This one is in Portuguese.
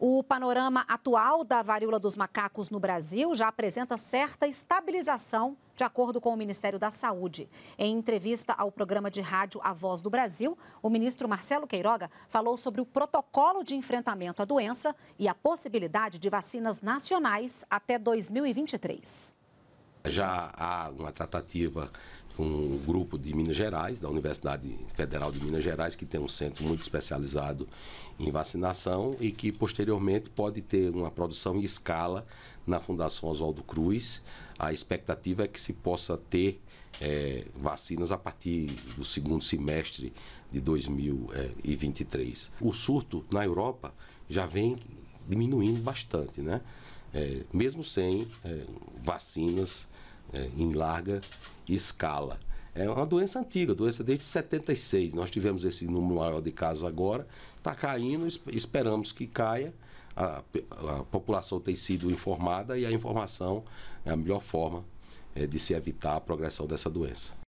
O panorama atual da varíola dos macacos no Brasil já apresenta certa estabilização, de acordo com o Ministério da Saúde. Em entrevista ao programa de rádio A Voz do Brasil, o ministro Marcelo Queiroga falou sobre o protocolo de enfrentamento à doença e a possibilidade de vacinas nacionais até 2023. Já há uma tratativa com um grupo de Minas Gerais, da Universidade Federal de Minas Gerais, que tem um centro muito especializado em vacinação e que posteriormente pode ter uma produção em escala na Fundação Oswaldo Cruz. A expectativa é que se possa ter é, vacinas a partir do segundo semestre de 2023. O surto na Europa já vem diminuindo bastante, né? é, mesmo sem é, vacinas é, em larga escala. É uma doença antiga, doença desde 76. Nós tivemos esse número maior de casos agora, está caindo, esperamos que caia. A, a, população tem sido informada e a informação é a melhor forma é, de se evitar a progressão dessa doença.